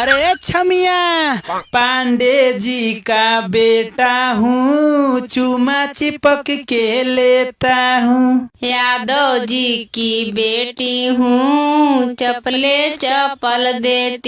अरे छमिया पांडे जी का बेटा हूँ चुमा चिपक के लेता हूँ यादव जी की बेटी हूँ चपले चपल देती